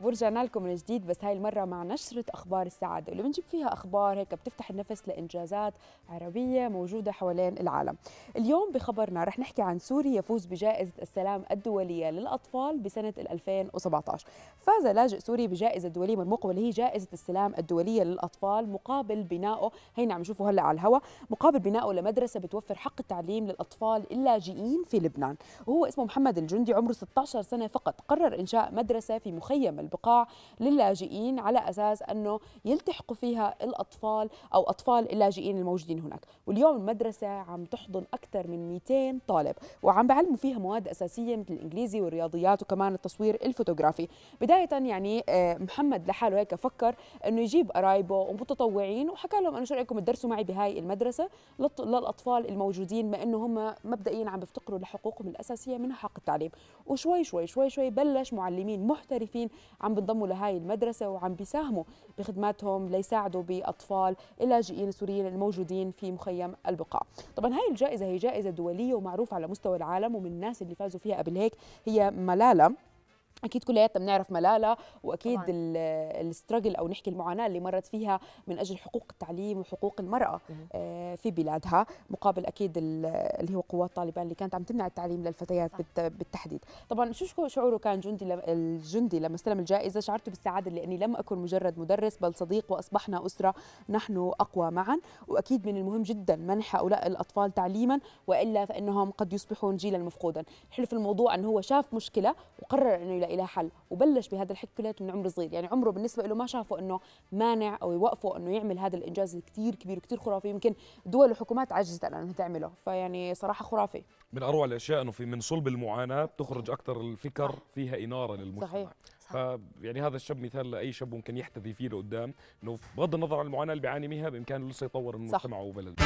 ورجعنا لكم من جديد بس هاي المرة مع نشرة أخبار السعادة اللي بنجيب فيها أخبار هيك بتفتح النفس لإنجازات عربية موجودة حوالين العالم اليوم بخبرنا رح نحكي عن سوري يفوز بجائزة السلام الدولية للأطفال بسنة 2017 فاز لاجئ سوري بجائزة دولية مرموقة واللي هي جائزة السلام الدولية للأطفال مقابل بنائه هينا عم نشوفه هلأ على الهواء مقابل بنائه لمدرسة بتوفر حق التعليم للأطفال اللاجئين في لبنان وهو اسمه محمد الجندي عمره 16 سنة فقط قرر إنشاء مدرسة في مخيم البقاع للاجئين على اساس انه يلتحقوا فيها الاطفال او اطفال اللاجئين الموجودين هناك واليوم المدرسه عم تحضن اكثر من 200 طالب وعم بعلموا فيها مواد اساسيه مثل الانجليزي والرياضيات وكمان التصوير الفوتوغرافي بدايه يعني آه، محمد لحاله هيك فكر انه يجيب قرايبه ومتطوعين وحكى لهم انا شو رايكم تدرسوا معي بهاي المدرسه للاطفال الموجودين ما انه هم مبدئيا عم بيفتقروا لحقوقهم الاساسيه منها حق التعليم وشوي شوي شوي شوي بلش معلمين محترفين عم بينضموا لهاي المدرسة وعم بيساهموا بخدماتهم ليساعدوا بأطفال اللاجئين السوريين الموجودين في مخيم البقاع طبعا هاي الجائزة هي جائزة دولية ومعروفة على مستوى العالم ومن الناس اللي فازوا فيها قبل هيك هي ملالا اكيد كلياتنا بنعرف ملاله واكيد الستراجل او نحكي المعاناه اللي مرت فيها من اجل حقوق التعليم وحقوق المراه آه في بلادها مقابل اكيد اللي هو قوات طالبان اللي كانت عم تمنع التعليم للفتيات صح. بالتحديد طبعا شو شعوره كان جندي الجندي لما استلم الجائزه شعرت بالسعاده لاني لم اكن مجرد مدرس بل صديق واصبحنا اسره نحن اقوى معا واكيد من المهم جدا منح هؤلاء الاطفال تعليما والا فانهم قد يصبحون جيلا مفقودا حلو في الموضوع انه هو شاف مشكله وقرر انه الى الى حل وبلش بهذا الحكي كلياته من عمر صغير يعني عمره بالنسبه له ما شافه انه مانع او يوقفه انه يعمل هذا الانجاز الكثير كبير وكثير خرافي يمكن دول وحكومات عجزت على انها تعمله فيعني صراحه خرافي من اروع الاشياء انه في من صلب المعاناه بتخرج اكثر الفكر فيها اناره للمجتمع صحيح. صح. يعني هذا الشاب مثال لاي شاب ممكن يحتذي فيه لقدام انه بغض النظر عن المعاناه اللي بيعاني منها بامكانه لسه يطور من مجتمعه وبلده